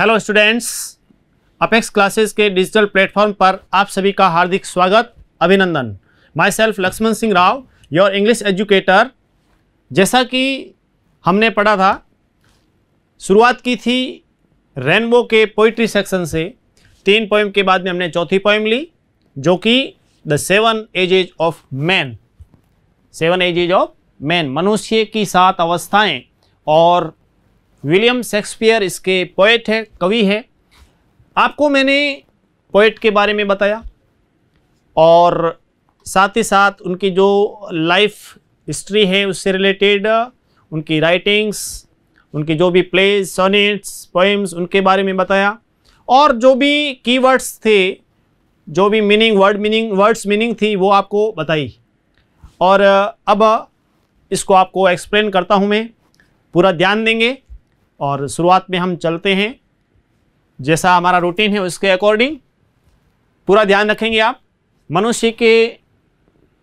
Hello students Apex classes के digital platform पर आप सभी का हार्दिक स्वागत अभिनंदन myself Laxman Singh Rao your English educator जैसा कि हमने पढ़ा था शुरुआत की थी रेनबो के पोइट्री सेक्शन से तीन पोइम के बाद में हमने चौथी पोइम ली जो कि the seven ages of man seven ages of man मनुष्य की सात अवस्थाएं और विलियम शेक्सपियर इसके पोइट है कवि है आपको मैंने पोइट के बारे में बताया और साथ ही साथ उनकी जो लाइफ हिस्ट्री है उससे रिलेटेड उनकी राइटिंग्स उनकी जो भी प्लेज सोनेट्स पोइम्स उनके बारे में बताया और जो भी कीवर्ड्स थे जो भी meaning word meaning words meaning थी वो आपको बताई और अब इसको आपको एक्सप्लेन करता हूँ मैं पूरा ध्यान देंगे और शुरुआत में हम चलते हैं जैसा हमारा रूटीन है उसके अकॉर्डिंग पूरा ध्यान रखेंगे आप मनुष्य के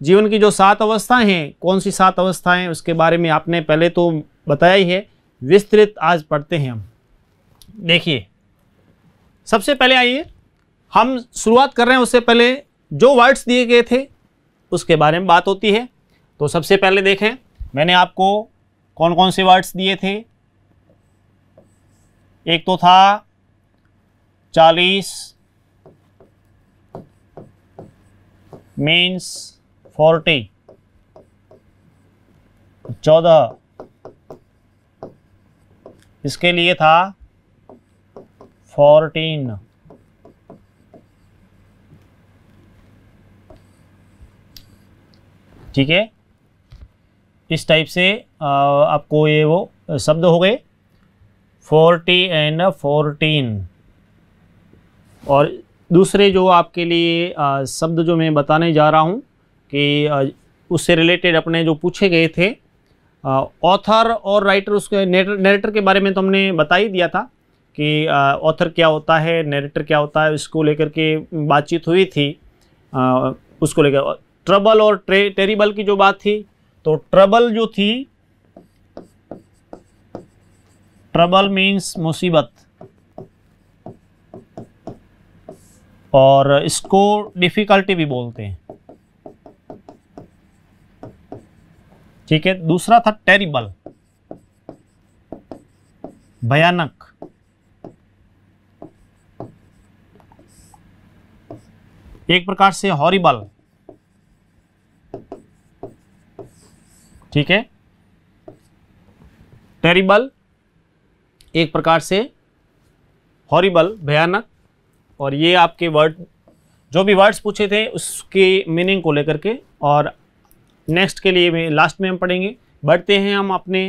जीवन की जो सात अवस्थाएं हैं कौन सी सात अवस्थाएं हैं उसके बारे में आपने पहले तो बताया ही है विस्तृत आज पढ़ते हैं हम देखिए सबसे पहले आइए हम शुरुआत कर रहे हैं उससे पहले जो वर्ड्स दिए गए थे उसके बारे में बात होती है तो सबसे पहले देखें मैंने आपको कौन कौन से वर्ड्स दिए थे एक तो था चालीस मीन्स फोर्टी चौदह इसके लिए था फोर्टीन ठीक है इस टाइप से आपको ये वो शब्द हो गए फोर्टी एंड फोर्टीन और दूसरे जो आपके लिए आ, शब्द जो मैं बताने जा रहा हूँ कि आ, उससे रिलेटेड अपने जो पूछे गए थे ऑथर और राइटर उसके नरेटर के बारे में तो हमने बता ही दिया था कि ऑथर क्या होता है नरेटर क्या होता है इसको लेकर के बातचीत हुई थी आ, उसको लेकर ट्रबल और टेरिबल की जो बात थी तो ट्रबल जो थी ट्रबल मीन्स मुसीबत और इसको डिफ़िकल्टी भी बोलते हैं ठीक है दूसरा था टेरिबल भयानक एक प्रकार से हॉरिबल ठीक है टेरिबल एक प्रकार से हॉरिबल भयानक और ये आपके वर्ड जो भी वर्ड्स पूछे थे उसके मीनिंग को लेकर के और नेक्स्ट के लिए में लास्ट में हम पढ़ेंगे बढ़ते हैं हम अपने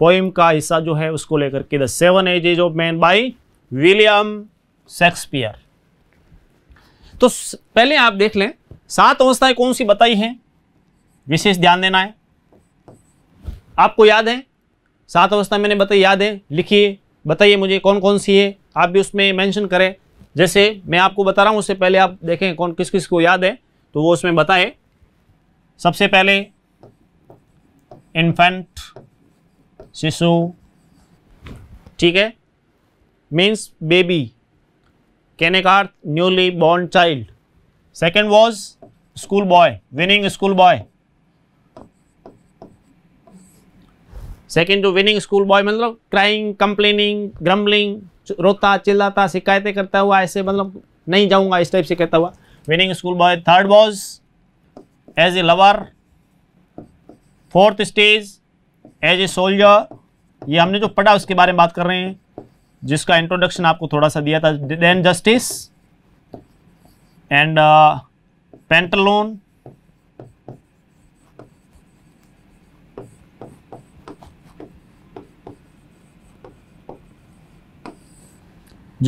पोइम का हिस्सा जो है उसको लेकर के the seven ages of man by William Shakespeare तो पहले आप देख लें सात अवस्थाएं कौन सी बताई हैं विशेष ध्यान देना है आपको याद है सात अवस्था मैंने बताई याद है लिखिए बताइए मुझे कौन कौन सी है आप भी उसमें मेंशन करें जैसे मैं आपको बता रहा हूँ उससे पहले आप देखें कौन किस किस को याद है तो वो उसमें बताएं सबसे पहले इन्फेंट शिशु ठीक है मीन्स बेबी कहने का अर्थ newly born child second was school boy whining school boy second जो विनिंग स्कूल बॉय मतलब क्राइंग कंप्लेनिंग ग्रम्बलिंग रोता चिल्लाता शिकायतें करता हुआ ऐसे मतलब नहीं जाऊंगा इस टाइप से कहता हुआ whining school boy third was as a lover fourth stage as a soldier ये हमने जो पढ़ा उसके बारे में बात कर रहे हैं जिसका इंट्रोडक्शन आपको थोड़ा सा दिया था देन जस्टिस एंड पेंटलोन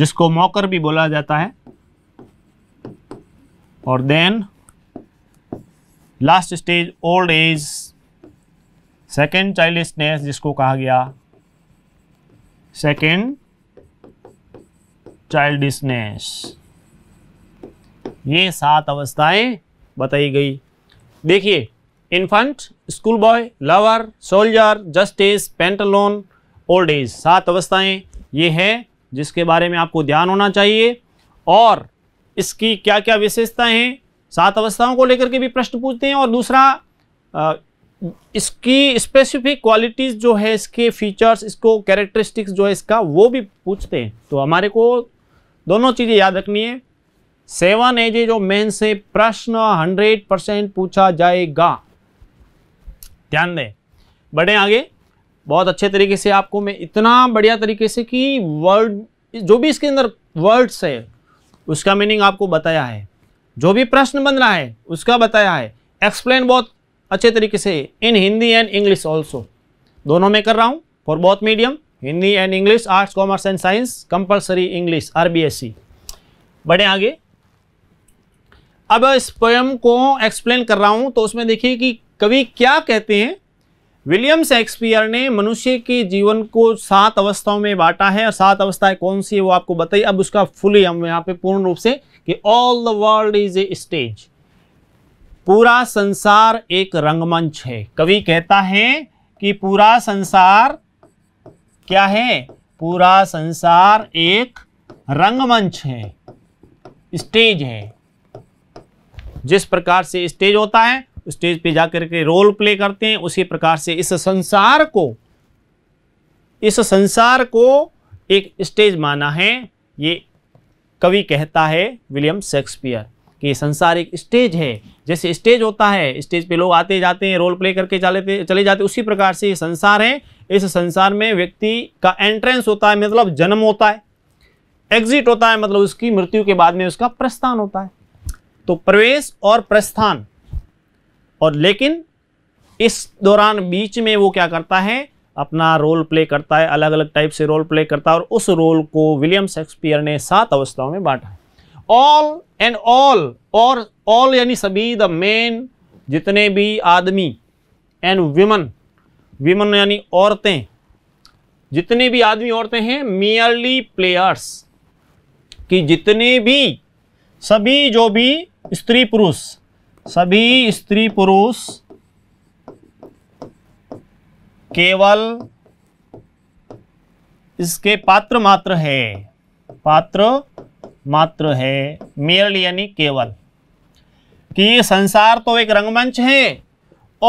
जिसको मौकर भी बोला जाता है और then last stage old age second childishness जिसको कहा गया सेकेंड चाइल्डनेस ये सात अवस्थाएं बताई गई देखिए infant school boy lover soldier justice pantaloon old age सात अवस्थाएं ये है जिसके बारे में आपको ध्यान होना चाहिए और इसकी क्या क्या विशेषताएं हैं सात अवस्थाओं को लेकर के भी प्रश्न पूछते हैं और दूसरा आ, इसकी स्पेसिफिक क्वालिटीज़ जो है इसके फीचर्स इसको कैरेक्टरिस्टिक्स जो है इसका वो भी पूछते हैं तो हमारे को दोनों चीज़ें याद रखनी है सेवन एज जो मेन से प्रश्न हंड्रेड परसेंट पूछा जाएगा ध्यान दें बढ़े आगे बहुत अच्छे तरीके से आपको मैं इतना बढ़िया तरीके से कि वर्ड जो भी इसके अंदर वर्ड्स है उसका मीनिंग आपको बताया है जो भी प्रश्न बन रहा है उसका बताया है एक्सप्लेन बहुत अच्छे तरीके से in Hindi and English also दोनों में कर रहा हूँ फॉर बहुत medium Hindi and English arts commerce and science compulsory English R B S C बढ़े आगे अब इस पोएम को एक्सप्लेन कर रहा हूँ तो उसमें देखिए कि कवि क्या कहते हैं विलियम शेक्सपियर ने मनुष्य के जीवन को सात अवस्थाओं में बांटा है और सात अवस्थाएं कौन सी है वो आपको बताइए अब उसका फुली हम यहाँ पे पूर्ण रूप से कि all the world is a stage पूरा संसार एक रंगमंच है कवि कहता है कि पूरा संसार क्या है पूरा संसार एक रंगमंच है स्टेज है जिस प्रकार से स्टेज होता है स्टेज पे जा करके के रोल प्ले करते हैं उसी प्रकार से इस संसार को इस संसार को एक स्टेज माना है ये कवि कहता है विलियम शेक्सपियर कि संसार एक स्टेज है जैसे स्टेज होता है स्टेज पे लोग आते जाते हैं रोल प्ले करके चले चले जाते उसी प्रकार से ये संसार है इस संसार में व्यक्ति का एंट्रेंस होता है मतलब जन्म होता है एग्जिट होता है मतलब उसकी मृत्यु के बाद में उसका प्रस्थान होता है तो प्रवेश और प्रस्थान और लेकिन इस दौरान बीच में वो क्या करता है अपना रोल प्ले करता है अलग अलग टाइप से रोल प्ले करता है और उस रोल को विलियम शेक्सपियर ने सात अवस्थाओं में बांटा है ऑल एंड ऑल और ऑल यानी सभी द मेन जितने भी आदमी एंड वीमन वीमन यानी औरतें जितने भी आदमी औरतें हैं मियरली प्लेयर्स कि जितने भी सभी जो भी स्त्री पुरुष सभी स्त्री पुरुष केवल इसके पात्र मात्र है पात्र मात्र है मेरल यानी केवल कि ये संसार तो एक रंगमंच है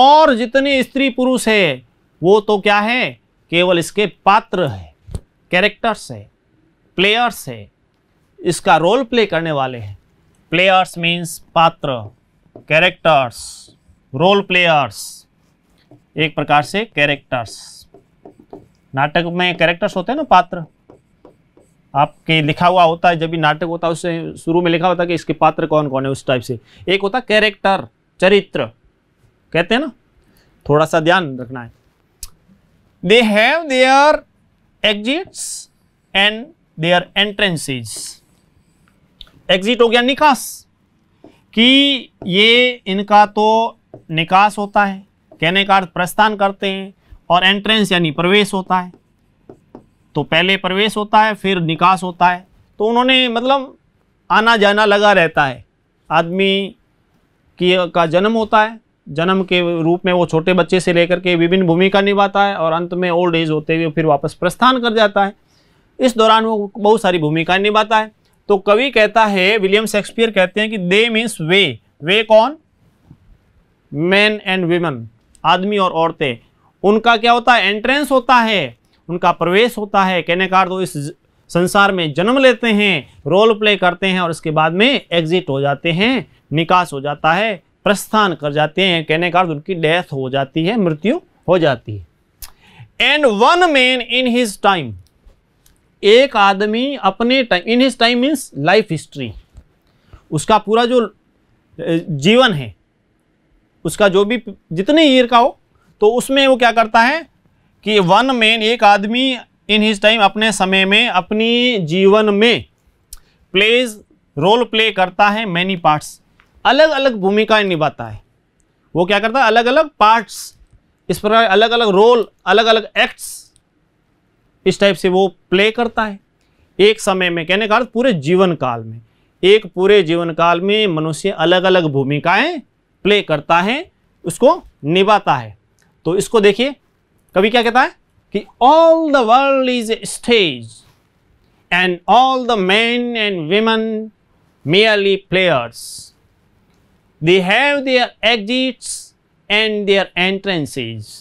और जितने स्त्री पुरुष है वो तो क्या है केवल इसके पात्र है कैरेक्टर्स है प्लेयर्स है इसका रोल प्ले करने वाले हैं प्लेयर्स मीन्स पात्र कैरेक्टर्स रोल प्लेयर्स एक प्रकार से कैरेक्टर्स नाटक में कैरेक्टर्स होते हैं ना पात्र आपके लिखा हुआ होता है जब भी नाटक होता है उससे शुरू में लिखा होता है कि इसके पात्र कौन कौन है उस टाइप से एक होता है कैरेक्टर चरित्र कहते हैं ना थोड़ा सा ध्यान रखना है they have their exits and their entrances exit हो गया निकास कि ये इनका तो निकास होता है कहने का अर्थ प्रस्थान करते हैं और एंट्रेंस यानी प्रवेश होता है तो पहले प्रवेश होता है फिर निकास होता है तो उन्होंने मतलब आना जाना लगा रहता है आदमी की का जन्म होता है जन्म के रूप में वो छोटे बच्चे से लेकर के विभिन्न भूमिका निभाता है और अंत में ओल्ड एज होते हुए फिर वापस प्रस्थान कर जाता है इस दौरान वो बहुत सारी भूमिकाएं निभाता है तो कवि कहता है विलियम शेक्सपियर कहते हैं कि दे मीन्स वे वे कौन मैन एंड वीमन आदमी और औरतें उनका क्या होता है एंट्रेंस होता है उनका प्रवेश होता है कहने का इस संसार में जन्म लेते हैं रोल प्ले करते हैं और इसके बाद में एग्जिट हो जाते हैं निकास हो जाता है प्रस्थान कर जाते हैं कहने का उनकी डेथ हो जाती है मृत्यु हो जाती है and one man in his time एक आदमी अपने time in his time means life history उसका पूरा जो जीवन है उसका जो भी जितने ईयर का हो तो उसमें वो क्या करता है कि वन मैन एक आदमी इन हिज टाइम अपने समय में अपनी जीवन में प्लेज रोल प्ले करता है मैनी पार्ट्स अलग अलग भूमिकाएं निभाता है वो क्या करता है अलग अलग पार्ट्स इस प्रकार अलग अलग रोल अलग अलग एक्ट्स इस टाइप से वो प्ले करता है एक समय में कहने का अर्थ पूरे जीवन काल में एक पूरे जीवन काल में मनुष्य अलग अलग भूमिकाएं प्ले करता है उसको निभाता है तो इसको देखिए कभी क्या कहता है कि all the world is a stage and all the men and women merely players they have their exits and their entrances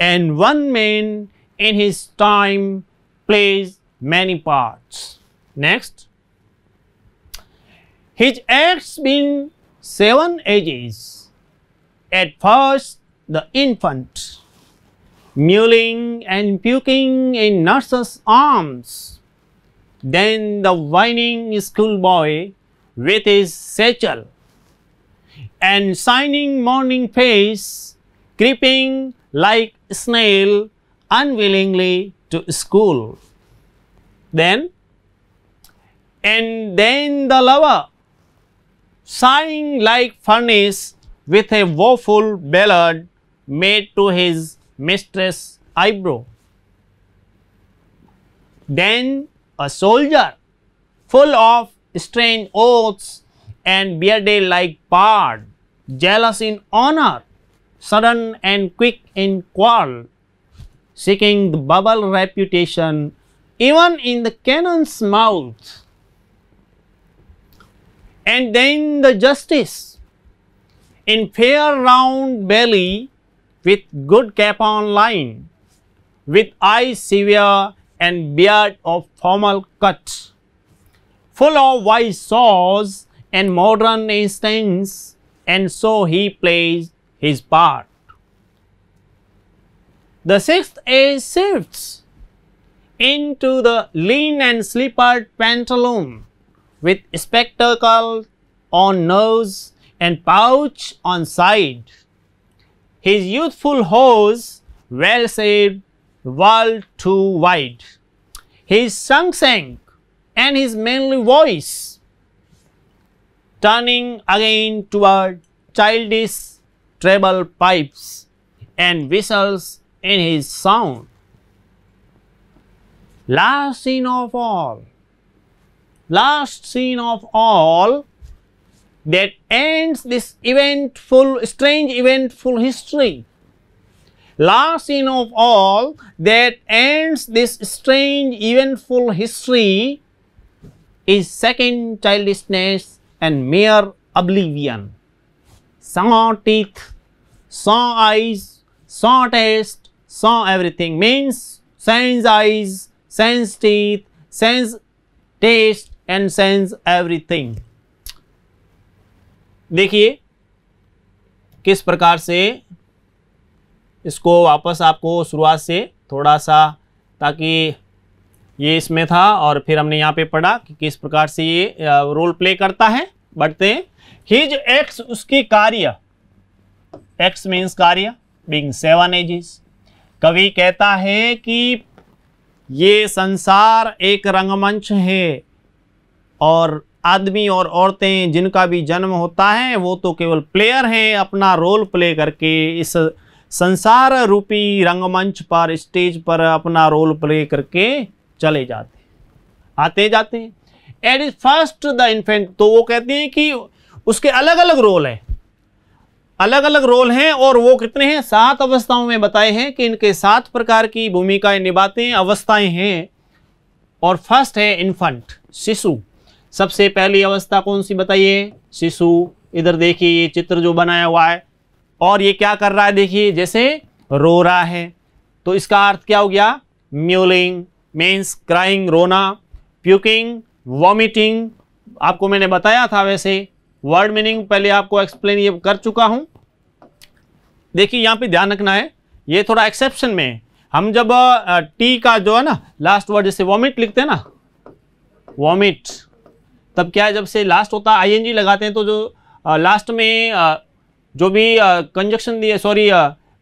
and one man in his time plays many parts. Next. His acts been seven ages. At first, the infant, mewling and puking in nurse's arms. Then the whining schoolboy with his satchel and shining morning face, creeping like snail unwillingly to school. Then, and then the lover, sighing like furnace with a woeful ballad made to his mistress eyebrow. Then a soldier, full of strange oaths and bearded like bard, jealous in honor, sudden and quick in quarrel, seeking the bubble reputation even in the cannon's mouth and then the justice in fair round belly with good cap on line with eyes severe and beard of formal cut full of wise saws and modern instincts, and so he plays his part the sixth is shifts into the lean and slippered pantaloon with spectacle on nose and pouch on side. His youthful hose well saved, world too wide. His sung sang and his manly voice turning again toward childish treble pipes and whistles in his sound. Last scene of all, last scene of all that ends this eventful, strange eventful history. Last scene of all that ends this strange eventful history is second childishness and mere oblivion. Saw teeth, saw eyes, saw taste, saw everything means sense eyes, sense teeth, sense taste and sense everything. देखिए किस प्रकार से इसको वापस आपको शुरुआत से थोड़ा सा ताकि ये इसमें था और फिर हमने यहाँ पे पढ़ा कि किस प्रकार से ये रोल प्ले करता है बढ़ते हैं हिज एक्स उसकी कार्य एक्स मीन्स कार्य बींग सेवन एजिस कवि कहता है कि ये संसार एक रंगमंच है और आदमी और औरतें जिनका भी जन्म होता है वो तो केवल प्लेयर हैं अपना रोल प्ले करके इस संसार रूपी रंगमंच पर स्टेज पर अपना रोल प्ले करके चले जाते आते जाते at is first the infant तो वो कहते हैं कि उसके अलग अलग रोल हैं अलग अलग रोल हैं और वो कितने हैं सात अवस्थाओं में बताए हैं कि इनके सात प्रकार की भूमिकाएं निभाते हैं अवस्थाएं हैं और फर्स्ट है इन्फंट शिशु सबसे पहली अवस्था कौन सी बताइए शिशु इधर देखिए ये चित्र जो बनाया हुआ है और ये क्या कर रहा है देखिए जैसे रो रहा है तो इसका अर्थ क्या हो गया म्यूलिंग मीन्स क्राइंग रोना प्यूकिंग वॉमिटिंग आपको मैंने बताया था वैसे वर्ड मीनिंग पहले आपको एक्सप्लेन ये कर चुका हूँ देखिए यहाँ पे ध्यान रखना है ये थोड़ा एक्सेप्शन में है हम जब टी का जो है ना लास्ट वर्ड जैसे वॉमिट लिखते हैं ना वॉमिट तब क्या है जब से लास्ट होता है आई लगाते हैं तो जो आ, लास्ट में आ, जो भी कंजक्शन दिया सॉरी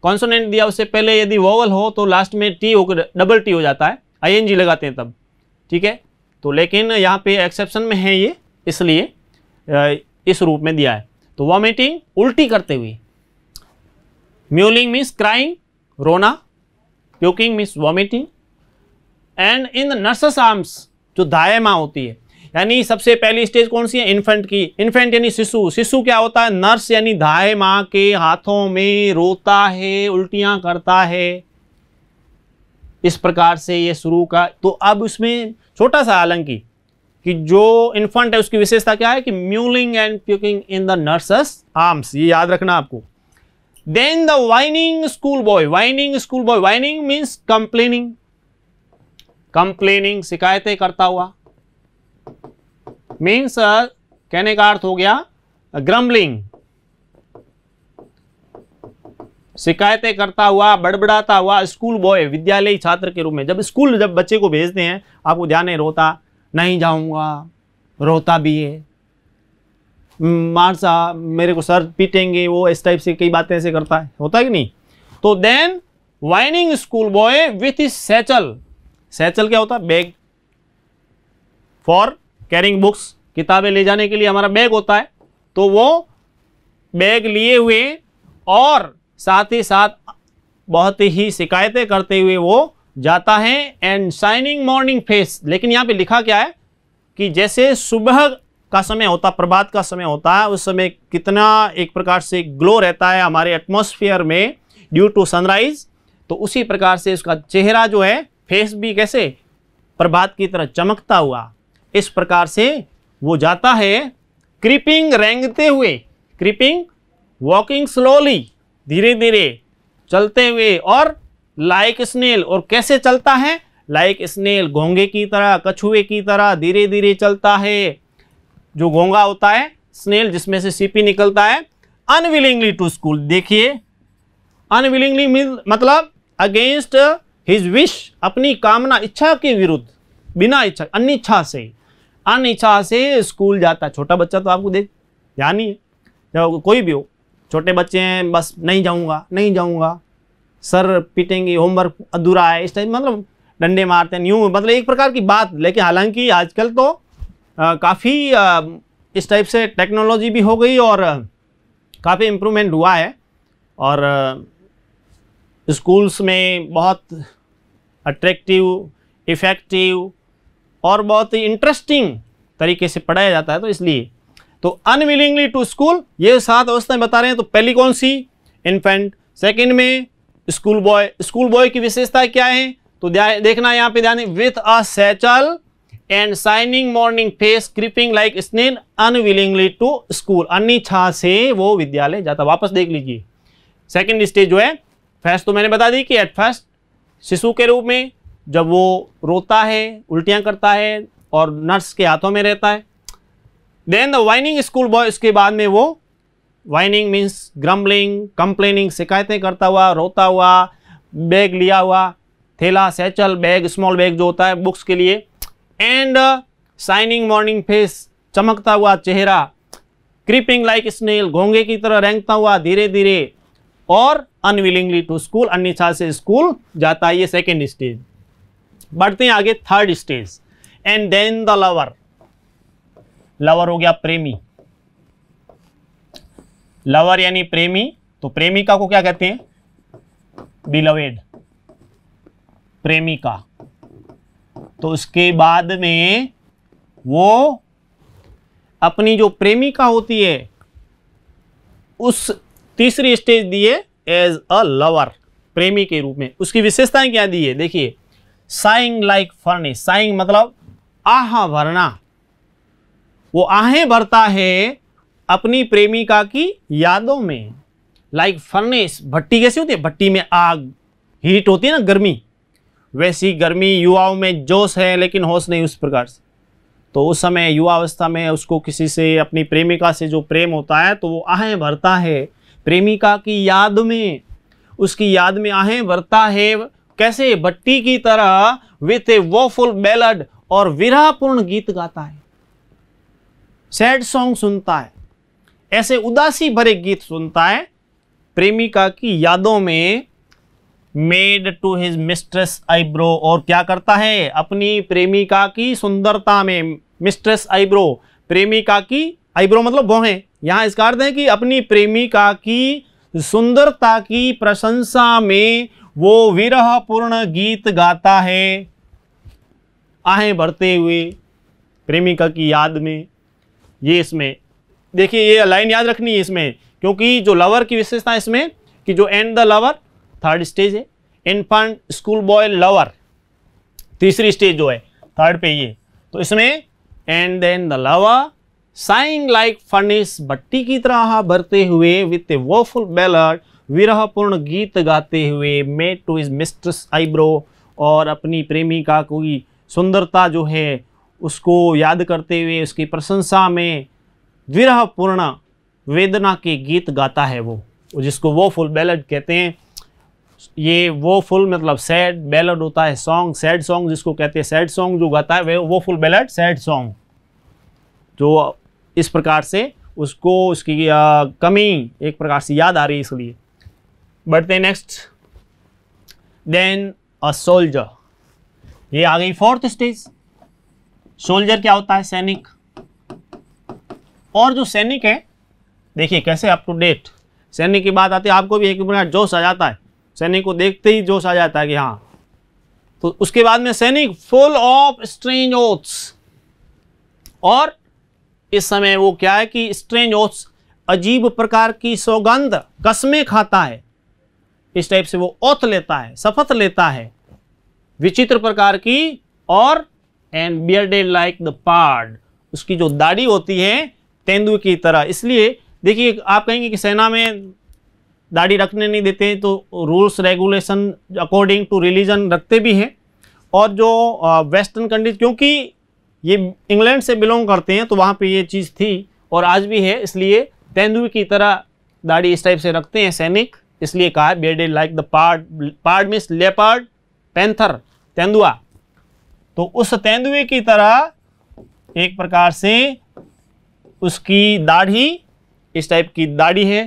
कॉन्सोनेंट दिया उससे पहले यदि वोवल हो तो लास्ट में टी होकर डबल टी हो जाता है आई लगाते हैं तब ठीक है तो लेकिन यहाँ पे एक्सेप्शन में है ये इसलिए इस रूप में दिया है तो वॉमिटिंग उल्टी करते हुए म्यूलिंग मीन्स क्राइंग रोना puking means vomiting and in nurse's arms जो दायमा होती है यानी सबसे पहली स्टेज कौन सी है इन्फेंट की इन्फेंट यानी शिशु शिशु क्या होता है नर्स यानी धाय माँ के हाथों में रोता है उल्टियाँ करता है इस प्रकार से ये शुरू का तो अब इसमें छोटा सा आलंकी कि जो इन्फंट है उसकी विशेषता क्या है कि mewling and puking in the nurse's arms ये याद रखना आपको then the whining school boy whining school boy whining means complaining complaining शिकायतें करता हुआ मीन्स uh, कहने का अर्थ हो गया ग्रम्बलिंग uh, शिकायतें करता हुआ बड़बड़ाता हुआ स्कूल बॉय विद्यालय छात्र के रूप में जब स्कूल जब बच्चे को भेजते हैं आपको ध्यान नहीं रोता नहीं जाऊंगा रोता भी है हम्म, मार सा मेरे को सर पीटेंगे वो इस टाइप से कई बातें ऐसे करता है होता है कि नहीं तो then whining school boy with is satchel satchel क्या होता है बैग फॉर कैरिंग बुक्स किताबें ले जाने के लिए हमारा बैग होता है तो वो बैग लिए हुए और साथ ही साथ बहुत ही शिकायतें करते हुए वो जाता है एंड शाइनिंग मॉर्निंग फेस लेकिन यहाँ पे लिखा क्या है कि जैसे सुबह का समय होता प्रभात का समय होता है उस समय कितना एक प्रकार से ग्लो रहता है हमारे एटमोसफियर में ड्यू टू सनराइज तो उसी प्रकार से उसका चेहरा जो है फेस भी कैसे प्रभात की तरह चमकता हुआ इस प्रकार से वो जाता है क्रीपिंग रेंगते हुए क्रीपिंग वॉकिंग स्लोली धीरे धीरे चलते हुए और लाइक स्नेल और कैसे चलता है लाइक स्नेल घोंगे की तरह कछुए की तरह धीरे धीरे चलता है जो घोंगा होता है स्नेल जिसमें से सीपी निकलता है अनविलिंगली टू स्कूल देखिए अनविलिंगली मतलब अगेंस्ट हिज विश अपनी कामना इच्छा के विरुद्ध बिना इच्छा अनिच्छा से अनिच्छा से स्कूल जाता है छोटा बच्चा तो आपको देख ध्यान कोई भी हो छोटे बच्चे हैं बस नहीं जाऊंगा नहीं जाऊंगा सर पीटेंगे होमवर्क अधूरा है इस टाइप मतलब डंडे मारते हैं न्यू मतलब एक प्रकार की बात लेकिन हालांकि आजकल तो काफ़ी इस टाइप से टेक्नोलॉजी भी हो गई और काफ़ी इम्प्रूवमेंट हुआ है और स्कूल्स में बहुत अट्रैक्टिव इफ़ेक्टिव और बहुत ही इंटरेस्टिंग तरीके से पढ़ाया जाता है तो इसलिए तो अनविलिंगली टू स्कूल ये सात अवस्थाएं बता रहे हैं तो पहली कौन सी इन्फेंट सेकेंड में स्कूल बॉय स्कूल बॉय की विशेषता क्या है तो देखना यहाँ पे ध्यान with a satchel and shining morning face creeping like snail unwillingly to school अन्य छा से वो विद्यालय जाता वापस देख लीजिए सेकेंड स्टेज जो है फर्स्ट तो मैंने बता दी कि एट फर्स्ट शिशु के रूप में जब वो रोता है उल्टियाँ करता है और नर्स के हाथों में रहता है then the whining school boy उसके बाद में वो वाइनिंग मीन्स ग्रम्बलिंग कंप्लेनिंग शिकायतें करता हुआ रोता हुआ बैग लिया हुआ थैला सैचल बैग स्मॉल बैग जो होता है बुक्स के लिए एंड साइनिंग मॉर्निंग फेस चमकता हुआ चेहरा क्रीपिंग लाइक स्नेल घोंगे की तरह रेंगता हुआ धीरे धीरे और अनविलिंगली टू स्कूल अन्यथा से स्कूल जाता है ये सेकेंड स्टेज बढ़ते हैं आगे third stage and then the lover lover हो गया प्रेमी लवर यानी प्रेमी तो प्रेमिका को क्या कहते हैं बिलवेड प्रेमिका तो उसके बाद में वो अपनी जो प्रेमिका होती है उस तीसरी स्टेज दिए एज अ लवर प्रेमी के रूप में उसकी विशेषताएं क्या दी है देखिए साइंग लाइक फर्निश साइंग मतलब आह भरना वो आहें भरता है अपनी प्रेमिका की यादों में लाइक फर्नेस भट्टी कैसी होती है भट्टी में आग हीट होती है ना गर्मी वैसी गर्मी युवाओं में जोश है लेकिन होश नहीं उस प्रकार से तो उस समय युवावस्था में उसको किसी से अपनी प्रेमिका से जो प्रेम होता है तो वो आहें भरता है प्रेमिका की याद में उसकी याद में आहें भरता है कैसे भट्टी की तरह विथ ए वो फुल बेलड और विरापूर्ण गीत गाता है सैड सॉन्ग सुनता है ऐसे उदासी भरे गीत सुनता है प्रेमिका की यादों में made to his mistress eyebrow और क्या करता है अपनी प्रेमिका की सुंदरता में मिस्ट्रेस आईब्रो प्रेमिका की आईब्रो मतलब वो है यहां इसका अर्थ है कि अपनी प्रेमिका की सुंदरता की प्रशंसा में वो विरह पूर्ण गीत गाता है आहें भरते हुए प्रेमिका की याद में ये इसमें देखिए ये लाइन याद रखनी है इसमें क्योंकि जो लवर की विशेषता इसमें कि जो and the lover third stage है इनफंट स्कूल बॉय लवर तीसरी स्टेज जो है थर्ड पे ये तो इसमें and then the lover sighing like furnace बट्टी की तरह भरते हुए विथ ए वोफुल बेलर्ड विरहपूर्ण गीत गाते हुए made to is mistress eyebrow और अपनी प्रेमिका की सुंदरता जो है उसको याद करते हुए उसकी प्रशंसा में विरह पूर्ण वेदना के गीत गाता है वो जिसको वो फुल बैलड कहते हैं ये वो फुल मतलब सैड बैलड होता है सॉन्ग सैड सॉन्ग जिसको कहते हैं सैड सॉन्ग जो गाता है वो फुल बैलड सैड सॉन्ग जो इस प्रकार से उसको उसकी आ, कमी एक प्रकार से याद आ रही है इसलिए बढ़ते नेक्स्ट देन अ सोल्जर ये आ गई फोर्थ स्टेज सोल्जर क्या होता है सैनिक और जो सैनिक है देखिए कैसे अप टू डेट सैनिक की बात आती है आपको भी एक मिनट जोश आ जाता है सैनिक को देखते ही जोश आ जाता है कि हाँ तो उसके बाद में सैनिक फुल ऑफ स्ट्रेंज ओथ्स और इस समय वो क्या है कि स्ट्रेंज ओथ्स अजीब प्रकार की सौगंध कस्में खाता है इस टाइप से वो ओथ लेता है शपथ लेता है विचित्र प्रकार की और and bearded like the pard उसकी जो दाढ़ी होती है तेंदुए की तरह इसलिए देखिए आप कहेंगे कि सेना में दाढ़ी रखने नहीं देते हैं तो rules regulation according to religion रखते भी हैं और जो वेस्टर्न कंट्रीज क्योंकि ये इंग्लैंड से बिलोंग करते हैं तो वहाँ पे ये चीज़ थी और आज भी है इसलिए तेंदुए की तरह दाढ़ी इस टाइप से रखते हैं सैनिक इसलिए कहा bearded like the pard pard means leopard panther तेंदुआ तो उस तेंदुए की तरह एक प्रकार से उसकी दाढ़ी इस टाइप की दाढ़ी है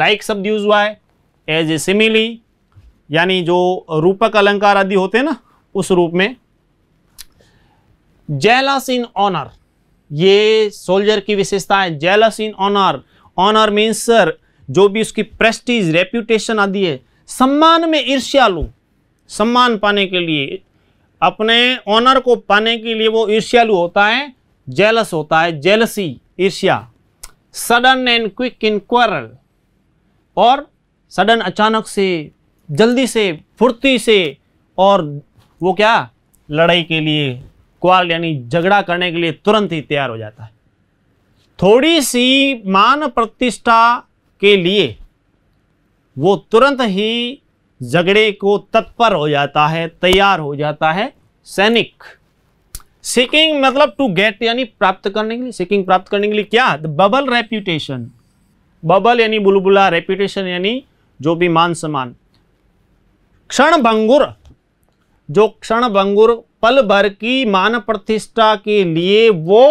लाइक शब्द यूज हुआ है एज ए सिमिली यानी जो रूपक अलंकार आदि होते हैं ना उस रूप में जेलस इन ऑनर ये सोल्जर की विशेषता है jealous in honour honour means sir जो भी उसकी प्रेस्टीज रेप्यूटेशन आदि है सम्मान में ईर्ष्यालु सम्मान पाने के लिए अपने ऑनर को पाने के लिए वो ईर्ष्यालु होता है जेलस होता है जेलसी ईर्ष्या sudden and quick in quarrel और सडन अचानक से जल्दी से फुर्ती से और वो क्या लड़ाई के लिए क्वाल यानी झगड़ा करने के लिए तुरंत ही तैयार हो जाता है थोड़ी सी मान प्रतिष्ठा के लिए वो तुरंत ही झगड़े को तत्पर हो जाता है तैयार हो जाता है सैनिक सीकिंग मतलब टू गेट यानी प्राप्त करने के लिए सीकिंग प्राप्त करने के लिए क्या बबल रेप्यूटेशन बबल यानी बुलबुला रेप्यूटेशन यानी जो भी मान सम्मान क्षण भंगुर जो क्षण भंगुर पल भर की मान प्रतिष्ठा के लिए वो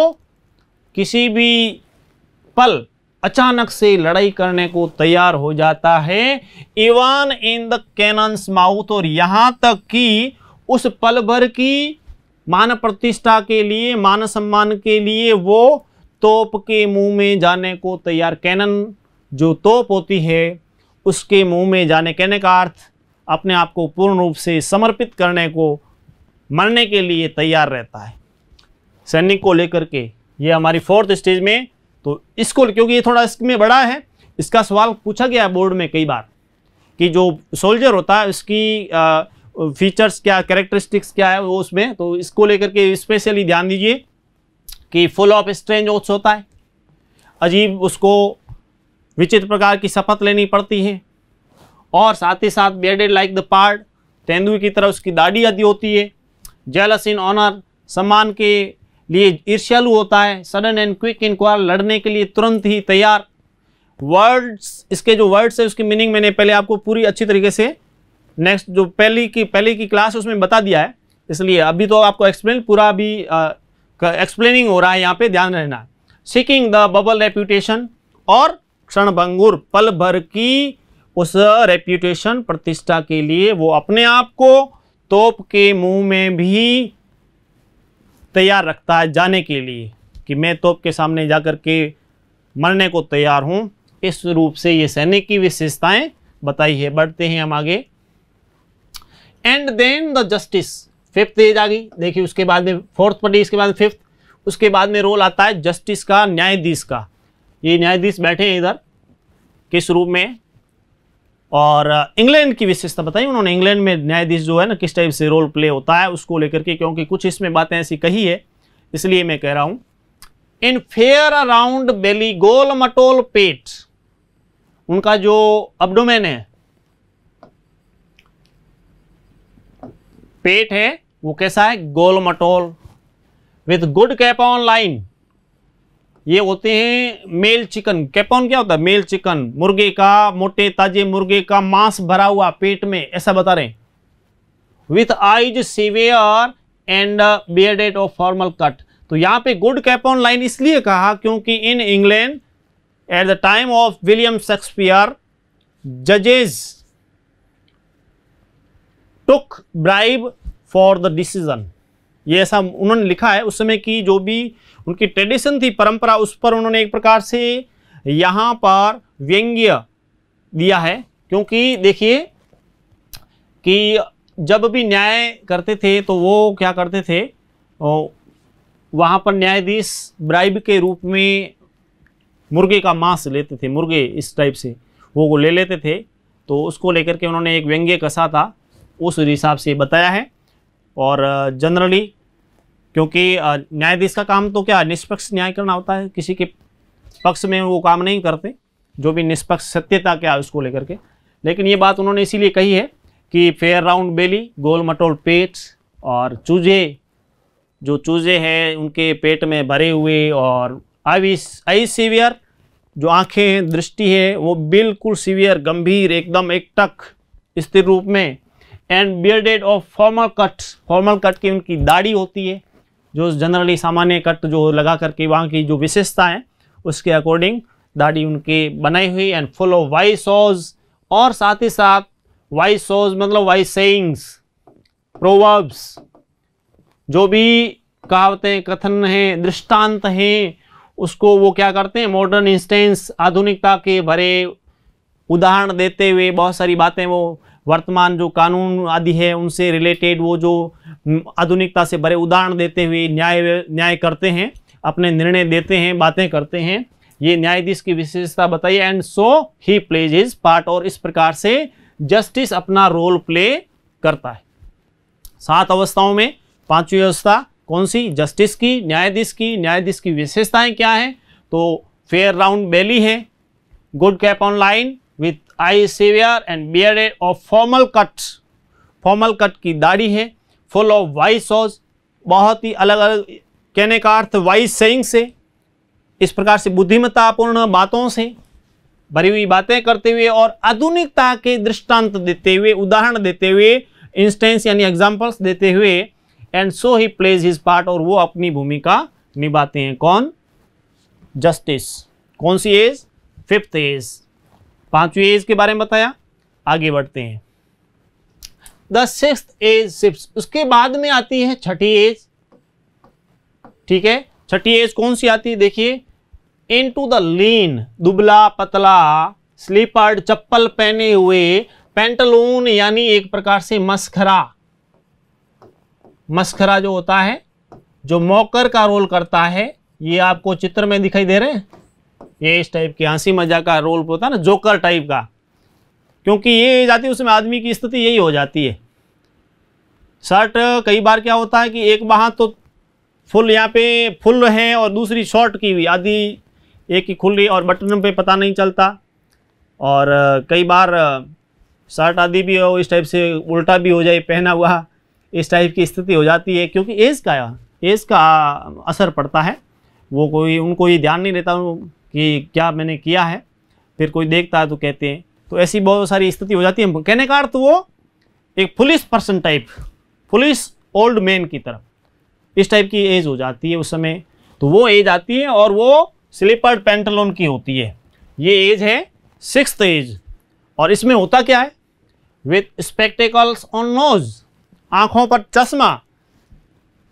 किसी भी पल अचानक से लड़ाई करने को तैयार हो जाता है even in the cannon's mouth और यहां तक कि उस पल भर की मान प्रतिष्ठा के लिए मान सम्मान के लिए वो तोप के मुंह में जाने को तैयार कैनन जो तोप होती है उसके मुंह में जाने कहने का अर्थ अपने आप को पूर्ण रूप से समर्पित करने को मरने के लिए तैयार रहता है सैनिक को लेकर के ये हमारी फोर्थ स्टेज में तो इसको क्योंकि ये थोड़ा इसमें बड़ा है इसका सवाल पूछा गया बोर्ड में कई बार कि जो सोल्जर होता है उसकी फीचर्स क्या कैरेक्टरिस्टिक्स क्या है वो उसमें तो इसको लेकर के स्पेशली ध्यान दीजिए कि फुल ऑफ स्ट्रेंज ओथ्स होता है अजीब उसको विचित्र प्रकार की शपथ लेनी पड़ती है और साथ ही साथ बेडेड लाइक द पार्ड तेंदुए की तरह उसकी दाढ़ी आदि होती है जेलस इन ऑनर सम्मान के लिए ईर्ष्यालु होता है सडन एंड क्विक क्वार लड़ने के लिए तुरंत ही तैयार वर्ड्स इसके जो वर्ड्स है उसकी मीनिंग मैंने पहले आपको पूरी अच्छी तरीके से नेक्स्ट जो पहली की पहले की क्लास उसमें बता दिया है इसलिए अभी तो आपको एक्सप्लेन पूरा अभी एक्सप्लेनिंग हो रहा है यहाँ पे ध्यान रहना सीकिंग द बबल रेप्यूटेशन और क्षणभंगुर पल भर की उस रेप्यूटेशन प्रतिष्ठा के लिए वो अपने आप को तोप के मुंह में भी तैयार रखता है जाने के लिए कि मैं तोप के सामने जा कर के मरने को तैयार हूँ इस रूप से ये सैनिक की विशेषताएँ बताई है बढ़ते हैं हम आगे and then the justice fifth age आ गई देखिए उसके बाद में फोर्थ पड़ी इसके बाद फिफ्थ उसके बाद में रोल आता है जस्टिस का न्यायाधीश का ये न्यायाधीश बैठे हैं इधर किस रूप में और इंग्लैंड uh, की विशेषता बताई उन्होंने इंग्लैंड में न्यायाधीश जो है ना किस टाइप से रोल प्ले होता है उसको लेकर के क्योंकि कुछ इसमें बातें ऐसी कही है इसलिए मैं कह रहा हूं इन फेयर अराउंड बेली गोल मटोल पेट उनका जो अब्डोमेन है पेट है वो कैसा है गोल मटोल विथ गुड कैपॉन लाइन ये होते हैं मेल चिकन कैपॉन क्या होता है मेल चिकन मुर्गे का मोटे ताजे मुर्गे का मांस भरा हुआ पेट में ऐसा बता रहे with eyes severe and bearded of formal cut तो यहाँ पे गुड कैपॉन लाइन इसलिए कहा क्योंकि in England at the time of William Shakespeare जजेज took bribe for the decision ये ऐसा उन्होंने लिखा है उस समय की जो भी उनकी ट्रेडिशन थी परंपरा उस पर उन्होंने एक प्रकार से यहाँ पर व्यंग्य दिया है क्योंकि देखिए कि जब भी न्याय करते थे तो वो क्या करते थे वहाँ पर न्यायाधीश ब्राइब के रूप में मुर्गे का मांस लेते थे मुर्गे इस टाइप से वो ले लेते थे तो उसको लेकर के उन्होंने एक व्यंग्य कसा था उस हिसाब से बताया है और जनरली क्योंकि न्यायाधीश का काम तो क्या निष्पक्ष न्याय करना होता है किसी के पक्ष में वो काम नहीं करते जो भी निष्पक्ष सत्यता क्या उसको लेकर के लेकिन ये बात उन्होंने इसीलिए कही है कि फेयर राउंड बेली गोल मटोल पेट और चूजे जो चूजे हैं उनके पेट में भरे हुए और आई आई सीवियर जो आँखें हैं दृष्टि है वो बिल्कुल सीवियर गंभीर एकदम एकटक स्थिर रूप में and bearded of formal cut formal cut की उनकी दाढ़ी होती है जो जनरली सामान्य कट जो लगा करके वहाँ की जो विशेषता है उसके अकॉर्डिंग दाढ़ी उनकी बनाई हुई and full of wise saws और साथ ही साथ वाइस ऑज मतलब वाइस सेंग्स प्रोवर्ब्स जो भी कहावतें कथन हैं दृष्टांत हैं उसको वो क्या करते हैं मॉडर्न इंस्टेंस आधुनिकता के भरे उदाहरण देते हुए बहुत सारी बातें वो वर्तमान जो कानून आदि है उनसे रिलेटेड वो जो आधुनिकता से बड़े उदाहरण देते हुए न्याय न्याय करते हैं अपने निर्णय देते हैं बातें करते हैं ये न्यायाधीश की विशेषता बताइए and so he plays is part और इस प्रकार से जस्टिस अपना रोल प्ले करता है सात अवस्थाओं में पांचवी अवस्था कौन सी जस्टिस की न्यायाधीश की न्यायाधीश की विशेषताएं क्या हैं तो फेयर राउंड बेली है good capon lined eyes severe and beard of formal cut formal cut की दाढ़ी है फुल ऑफ वाइस सॉज बहुत ही अलग अलग कहने का अर्थ वाइस सेइंग से इस प्रकार से बुद्धिमत्तापूर्ण बातों से भरी हुई बातें करते हुए और आधुनिकता के दृष्टांत देते हुए उदाहरण देते हुए इंस्टेंस यानी एग्जाम्पल्स देते हुए and so he plays his part और वो अपनी भूमिका निभाते हैं कौन जस्टिस कौन सी एज फिफ्थ एज पांचवी एज के बारे में बताया आगे बढ़ते हैं द सिक्स एज सिप्स उसके बाद में आती है छठी एज ठीक है छठी एज कौन सी आती है देखिए इन टू द लीन दुबला पतला स्लीपर्ड चप्पल पहने हुए पेंटलून यानी एक प्रकार से मस्खरा मस्खरा जो होता है जो मौकर का रोल करता है ये आपको चित्र में दिखाई दे रहे हैं ये इस टाइप की हंसी मजाक का रोल होता है ना जोकर टाइप का क्योंकि ये जाती है उसमें आदमी की स्थिति यही हो जाती है शर्ट कई बार क्या होता है कि एक बाहर तो फुल यहाँ पे फुल है और दूसरी शॉर्ट की हुई आधी एक ही खुल रही और बटन पे पता नहीं चलता और कई बार शर्ट आदि भी हो इस टाइप से उल्टा भी हो जाए पहना हुआ इस टाइप की स्थिति हो जाती है क्योंकि एज का एज का असर पड़ता है वो कोई उनको ये ध्यान नहीं रहता कि क्या मैंने किया है फिर कोई देखता है तो कहते हैं तो ऐसी बहुत सारी स्थिति हो जाती है कहने का अर्थ तो वो एक police person type police old man की तरफ इस टाइप की एज हो जाती है उस समय तो वो एज आती है और वो स्लीपर्ड पेंटलोन की होती है ये एज है सिक्स एज और इसमें होता क्या है विथ स्पेक्टिकल्स ऑन नोज आँखों पर चश्मा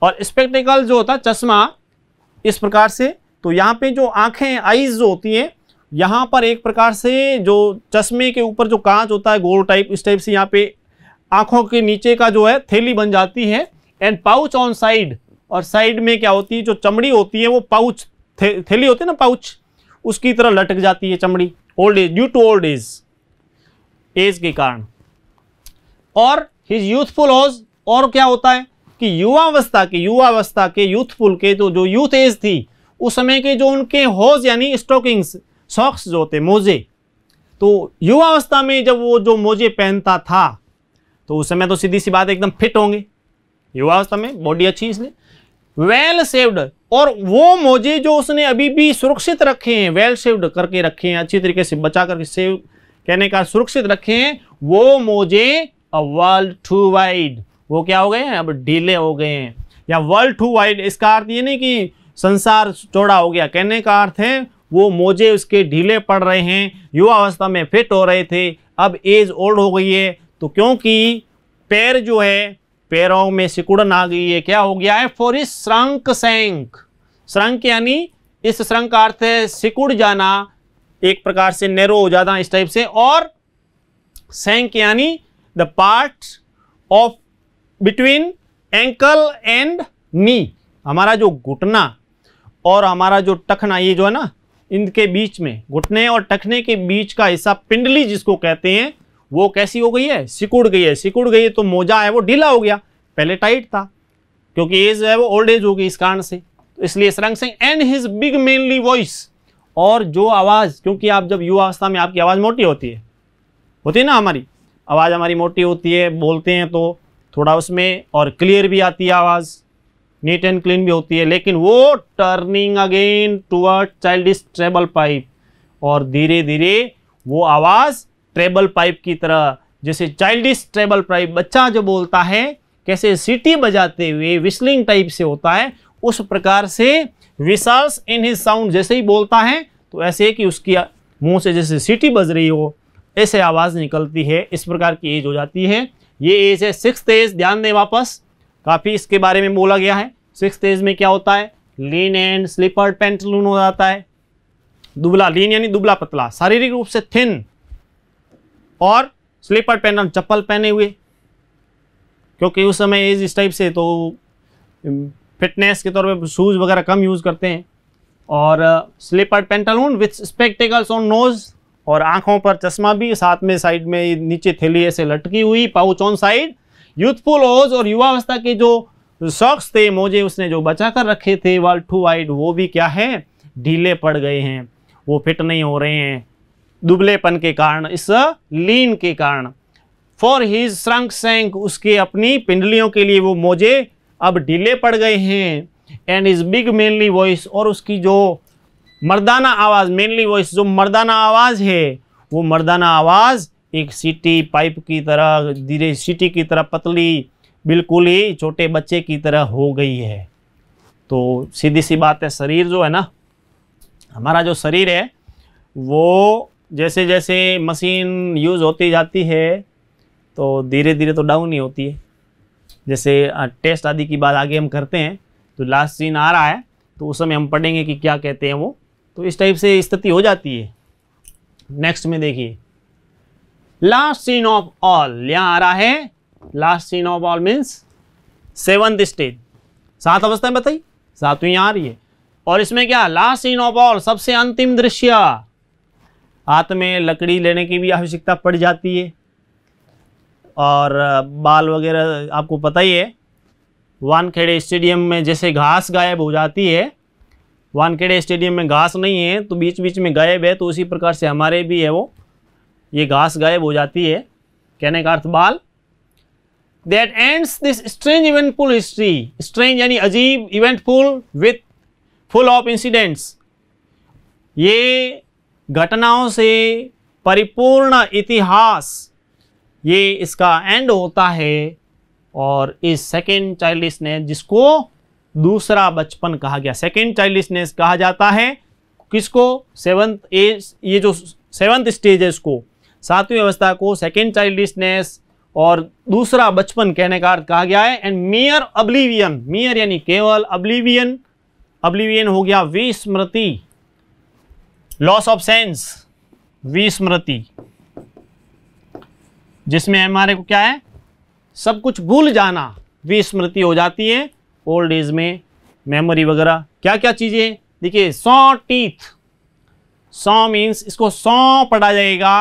और स्पेक्टिकल जो होता चश्मा इस प्रकार से तो यहाँ पे जो आँखें आइज जो होती हैं यहाँ पर एक प्रकार से जो चश्मे के ऊपर जो कांच होता है गोल टाइप इस टाइप से यहाँ पे आँखों के नीचे का जो है थैली बन जाती है एंड पाउच ऑन साइड और साइड में क्या होती है जो चमड़ी होती है वो पाउच थैली होती है ना पाउच उसकी तरह लटक जाती है चमड़ी old age due to old age age के कारण और हिज यूथफुल ओज और क्या होता है कि युवावस्था के युवावस्था के यूथफुल के तो जो यूथ एज थी उस समय के जो उनके होज यानी स्टॉकिंग्स सॉक्स जो होते मोजे तो युवावस्था में जब वो जो मोजे पहनता था तो उस समय तो सीधी सी बात एकदम फिट होंगे युवावस्था में बॉडी अच्छी इसलिए वेल सेव्ड और वो मोजे जो उसने अभी भी सुरक्षित रखे हैं वेल सेव्ड करके रखे हैं अच्छी तरीके से बचा करके सेव कहने का सुरक्षित रखे हैं वो मोजे वर्ल्ड टू वाइड वो क्या हो गए हैं अब ढीले हो गए हैं या वर्ल्ड टू वाइड इसका अर्थ ये नहीं कि संसार चौड़ा हो गया कहने का अर्थ है वो मोजे उसके ढीले पड़ रहे हैं युवा अवस्था में फिट हो रहे थे अब एज ओल्ड हो गई है तो क्योंकि पैर जो है पैरों में सिकुड़न आ गई है क्या हो गया है फॉर इस श्रंक सैंक श्रंक यानी इस श्रंक का अर्थ है सिकुड़ जाना एक प्रकार से नेरो हो जाना इस टाइप से और सैंक यानी the part of between ankle and knee हमारा जो घुटना और हमारा जो टखना ये जो है ना इनके बीच में घुटने और टखने के बीच का हिस्सा पिंडली जिसको कहते हैं वो कैसी हो गई है सिकुड़ गई है सिकुड़ गई है तो मोजा है वो ढीला हो गया पहले टाइट था क्योंकि एज है वो ओल्ड एज हो गई इस कारण से तो इसलिए सरंग सिंह and his big manly voice और जो आवाज़ क्योंकि आप जब युवा अवस्था में आपकी आवाज़ मोटी होती है होती है ना हमारी आवाज़ हमारी मोटी होती है बोलते हैं तो थोड़ा उसमें और क्लियर भी आती है आवाज़ नीट एंड क्लीन भी होती है लेकिन वो turning again toward child treble pipe और धीरे धीरे वो आवाज़ ट्रेबल पाइप की तरह जैसे चाइल्डिश ट्रेबल पाइप बच्चा जो बोलता है कैसे सीटी बजाते हुए विस्लिंग टाइप से होता है उस प्रकार से विसल्स इन हिज साउंड जैसे ही बोलता है तो ऐसे कि उसकी मुंह से जैसे सीटी बज रही हो ऐसे आवाज़ निकलती है इस प्रकार की एज हो जाती है ये एज है सिक्स एज ध्यान दें वापस काफ़ी इसके बारे में बोला गया है सिक्स एज में क्या होता है लीन एंड स्लीपर पेंटलून हो जाता है दुबला लीन यानी दुबला पतला शारीरिक रूप से थिन और स्लीपर पहन चप्पल पहने हुए क्योंकि उस समय एज इस टाइप से तो फिटनेस के तौर पे शूज़ वगैरह कम यूज़ करते हैं और slipper pantaloon with spectacles on nose और आंखों पर चश्मा भी साथ में साइड में नीचे थैली ऐसे लटकी हुई पाउच ऑन साइड यूथफुल ओज और युवावस्था के जो सॉक्स थे मोजे उसने जो बचा कर रखे थे टू वाइड वो भी क्या है ढीले पड़ गए हैं वो फिट नहीं हो रहे हैं दुबलेपन के कारण इस लीन के कारण फॉर हीज श्रंक सेंक उसके अपनी पिंडलियों के लिए वो मोजे अब ढीले पड़ गए हैं and is big manly voice और उसकी जो मर्दाना आवाज़ मेनली वॉइस जो मर्दाना आवाज़ है वो मर्दाना आवाज़ एक सीटी पाइप की तरह धीरे सीटी की तरह पतली बिल्कुल ही छोटे बच्चे की तरह हो गई है तो सीधी सी बात है शरीर जो है ना हमारा जो शरीर है वो जैसे जैसे मशीन यूज़ होती जाती है तो धीरे धीरे तो डाउन ही होती है जैसे टेस्ट आदि की बात आगे हम करते हैं तो लास्ट सीन आ रहा है तो उस समय हम पढ़ेंगे कि क्या कहते हैं वो तो इस टाइप से स्थिति हो जाती है नेक्स्ट में देखिए लास्ट सीन ऑफ ऑल यहाँ आ रहा है last scene of all means seventh stage सात अवस्थाएं बताई सातवीं आ रही है और इसमें क्या लास्ट सीन ऑफ ऑल सबसे अंतिम दृश्य हाथ में लकड़ी लेने की भी आवश्यकता पड़ जाती है और बाल वगैरह आपको पता ही है वानखेड़े स्टेडियम में जैसे घास गायब हो जाती है वानखेड़े स्टेडियम में घास नहीं है तो बीच बीच में गायब है तो उसी प्रकार से हमारे भी है वो ये घास गायब हो जाती है कहने का अर्थ बाल that ends this strange eventful history strange यानी अजीब eventful with full of incidents ये घटनाओं से परिपूर्ण इतिहास ये इसका एंड होता है और इस सेकेंड चाइल्डिशनेस जिसको दूसरा बचपन कहा गया सेकेंड चाइल्डिशनेस कहा जाता है किसको सेवन्थ एज ये जो सेवन्थ स्टेज है इसको सातवीं अवस्था को सेकेंड चाइल्डिशनेस और दूसरा बचपन कहने का अर्थ कहा गया है एंड मियर अब्लिवियन मियर यानी केवल अब्लिवियन अब्लिवियन हो गया विस्मृति लॉस ऑफ सेंस विस्मृति जिसमें हमारे को क्या है सब कुछ भूल जाना विस्मृति हो जाती है ओल्ड एज में मेमोरी वगैरह क्या क्या चीज़ें देखिए सौ टीथ सौ मीन्स इसको सौ पढ़ा जाएगा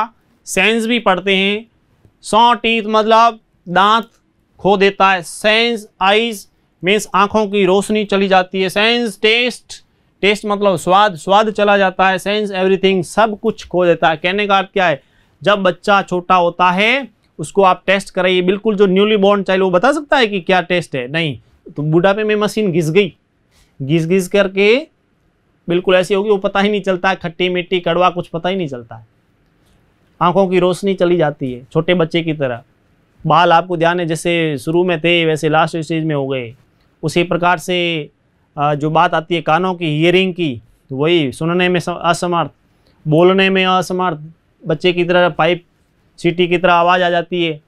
सेंस भी पढ़ते हैं सौ टीथ मतलब दांत खो देता है सेंस आइज मीन्स आंखों की रोशनी चली जाती है सेंस टेस्ट टेस्ट मतलब स्वाद स्वाद चला जाता है सेंस एवरीथिंग सब कुछ खो देता है कहने का अर्थ क्या है जब बच्चा छोटा होता है उसको आप टेस्ट कराइए बिल्कुल जो न्यूली बॉर्न चाइल्ड वो बता सकता है कि क्या टेस्ट है नहीं तो बुढ़ापे में मशीन घिस गई घिस घिस करके बिल्कुल ऐसी होगी वो पता ही नहीं चलता है खट्टी मिट्टी कड़वा कुछ पता ही नहीं चलता है आंखों की रोशनी चली जाती है छोटे बच्चे की तरह बाल आपको ध्यान है जैसे शुरू में थे वैसे लास्ट स्टेज में हो गए उसी प्रकार से जो बात आती है कानों की हियरिंग की तो वही सुनने में असमर्थ बोलने में असमर्थ बच्चे की तरह पाइप सीटी की तरह आवाज़ आ जाती है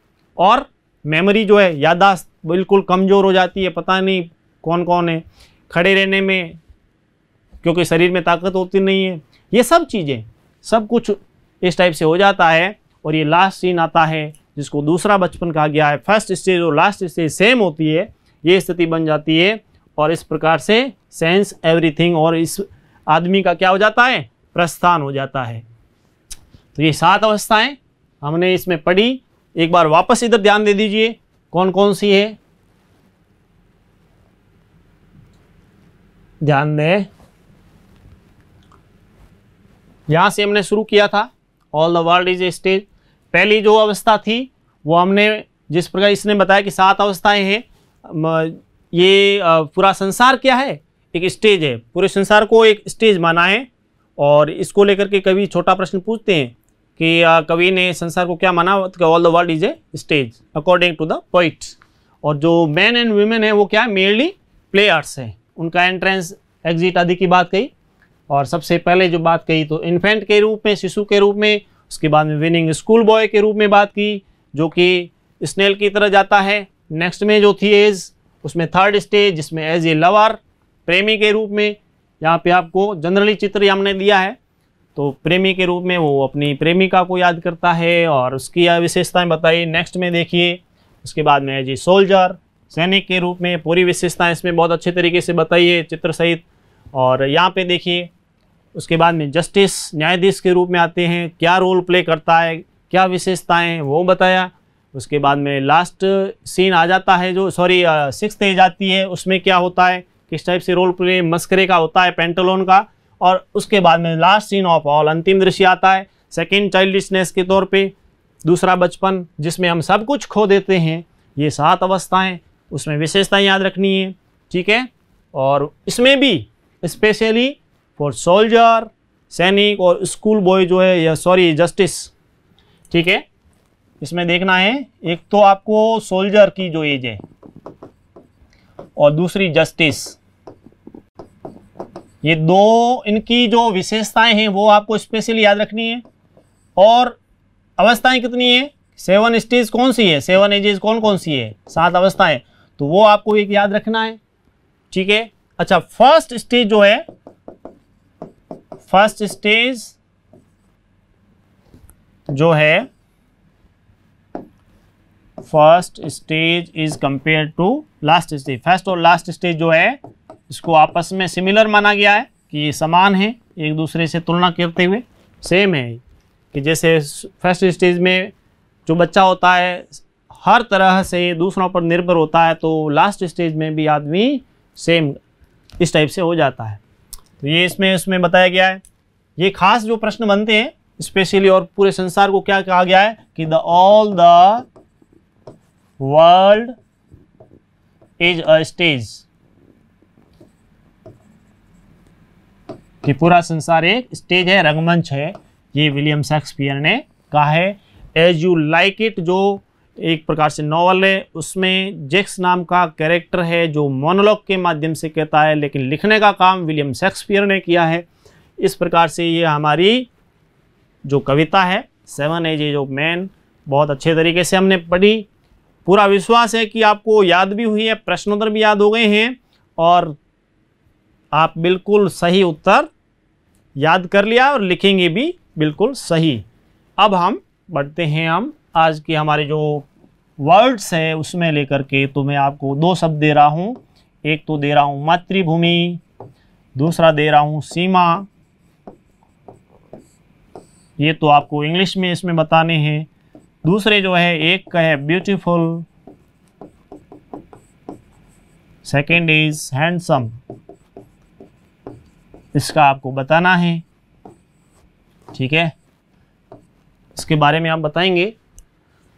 और मेमोरी जो है यादाश्त बिल्कुल कमज़ोर हो जाती है पता नहीं कौन कौन है खड़े रहने में क्योंकि शरीर में ताकत होती नहीं है ये सब चीज़ें सब कुछ इस टाइप से हो जाता है और ये लास्ट सीन आता है जिसको दूसरा बचपन कहा गया है फर्स्ट स्टेज और लास्ट स्टेज सेम होती है ये स्थिति बन जाती है और इस प्रकार से सेंस एवरीथिंग और इस आदमी का क्या हो जाता है प्रस्थान हो जाता है तो ये सात अवस्थाएं हमने इसमें पढ़ी एक बार वापस इधर ध्यान दे दीजिए कौन कौन सी है ध्यान दें यहाँ से हमने शुरू किया था all the world is stage पहली जो अवस्था थी वो हमने जिस प्रकार इसने बताया कि सात अवस्थाएं हैं ये पूरा संसार क्या है एक स्टेज है पूरे संसार को एक स्टेज माना है और इसको लेकर के कभी छोटा प्रश्न पूछते हैं कि कवि ने संसार को क्या माना all the world is a stage according to the poet और जो मैन एंड वुमेन है वो क्या है मेनली प्लेयर्स हैं उनका एंट्रेंस एग्जिट आदि की बात कही और सबसे पहले जो बात कही तो इन्फेंट के रूप में शिशु के रूप में उसके बाद में विनिंग स्कूल बॉय के रूप में बात की जो कि स्नेल की तरह जाता है नेक्स्ट में जो थी एज उसमें थर्ड स्टेज जिसमें एज ए लवर प्रेमी के रूप में यहाँ पे आपको जनरली चित्र हमने दिया है तो प्रेमी के रूप में वो अपनी प्रेमिका को याद करता है और उसकी विशेषताएं बताई नेक्स्ट में देखिए उसके बाद में एज ए सोल्जर सैनिक के रूप में पूरी विशेषताएं इसमें बहुत अच्छे तरीके से बताइए चित्र सहित और यहाँ पे देखिए उसके बाद में जस्टिस न्यायाधीश के रूप में आते हैं क्या रोल प्ले करता है क्या विशेषताएं वो बताया उसके बाद में लास्ट सीन आ जाता है जो सॉरी सिक्स एज आती है उसमें क्या होता है किस टाइप से रोल प्ले मस्करे का होता है पेंटलोन का और उसके बाद में लास्ट सीन ऑफ ऑल अंतिम दृश्य आता है सेकेंड चाइल्डिशनेस के तौर पर दूसरा बचपन जिसमें हम सब कुछ खो देते हैं ये सात अवस्थाएँ उसमें विशेषताएँ याद रखनी है ठीक है और इसमें भी स्पेशली फॉर सोल्जर सैनिक और स्कूल बॉय जो है या सॉरी जस्टिस ठीक है इसमें देखना है एक तो आपको सोल्जर की जो एज है और दूसरी जस्टिस ये दो इनकी जो विशेषताएं हैं वो आपको स्पेशली याद रखनी है और अवस्थाएं कितनी है सेवन स्टेज कौन सी है सेवन एजेज कौन कौन सी है सात अवस्थाएं तो वो आपको एक याद रखना है ठीक है अच्छा फर्स्ट स्टेज जो है फर्स्ट स्टेज जो है first stage is compare to last stage first और लास्ट स्टेज जो है इसको आपस में सिमिलर माना गया है कि ये समान है एक दूसरे से तुलना करते हुए सेम है कि जैसे फर्स्ट स्टेज में जो बच्चा होता है हर तरह से दूसरों पर निर्भर होता है तो लास्ट स्टेज में भी आदमी सेम इस टाइप से हो जाता है तो ये इसमें इसमें बताया गया है ये खास जो प्रश्न बनते हैं स्पेशली और पूरे संसार को क्या कहा गया है कि the all the world is a stage कि पूरा संसार एक स्टेज है रंगमंच है ये विलियम शेक्सपियर ने कहा है एज यू लाइक इट जो एक प्रकार से नॉवल है उसमें जेक्स नाम का कैरेक्टर है जो मोनोलॉग के माध्यम से कहता है लेकिन लिखने का काम विलियम शेक्सपियर ने किया है इस प्रकार से ये हमारी जो कविता है seven age age of man बहुत अच्छे तरीके से हमने पढ़ी पूरा विश्वास है कि आपको याद भी हुई है प्रश्नोत्तर भी याद हो गए हैं और आप बिल्कुल सही उत्तर याद कर लिया और लिखेंगे भी बिल्कुल सही अब हम बढ़ते हैं हम आज के हमारे जो वर्ड्स है उसमें लेकर के तो मैं आपको दो शब्द दे रहा हूँ एक तो दे रहा हूँ मातृभूमि दूसरा दे रहा हूँ सीमा ये तो आपको इंग्लिश में इसमें बताने हैं दूसरे जो है एक का है ब्यूटीफुल सेकेंड इज हैंडसम इसका आपको बताना है ठीक है इसके बारे में आप बताएंगे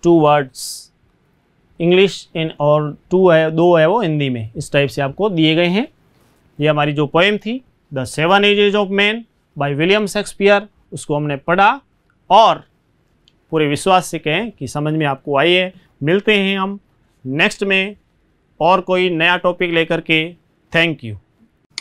टू वर्ड्स इंग्लिश इन और टू है दो है वो हिंदी में इस टाइप से आपको दिए गए हैं ये हमारी जो पोएम थी the seven ages of man by William Shakespeare उसको हमने पढ़ा और पूरे विश्वास से कहें कि समझ में आपको आई है मिलते हैं हम नेक्स्ट में और कोई नया टॉपिक लेकर के थैंक यू